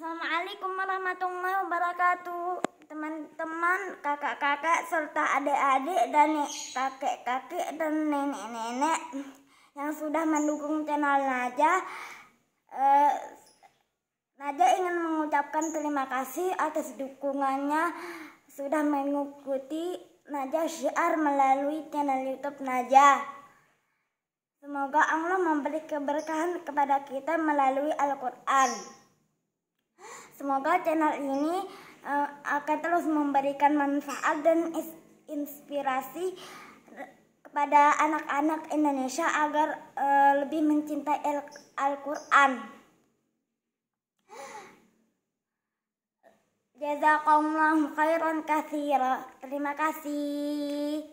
Assalamualaikum warahmatullahi wabarakatuh Teman-teman, kakak-kakak, serta adik-adik dan kakek-kakek dan nenek-nenek Yang sudah mendukung channel Naja eh, Naja ingin mengucapkan terima kasih atas dukungannya Sudah mengikuti Naja Syiar melalui channel Youtube Naja Semoga Allah memberi keberkahan kepada kita melalui Al-Quran. Semoga channel ini uh, akan terus memberikan manfaat dan inspirasi eh, kepada anak-anak Indonesia agar uh, lebih mencintai Al-Qur'an. Jazakumullah khairan katsira. Terima kasih.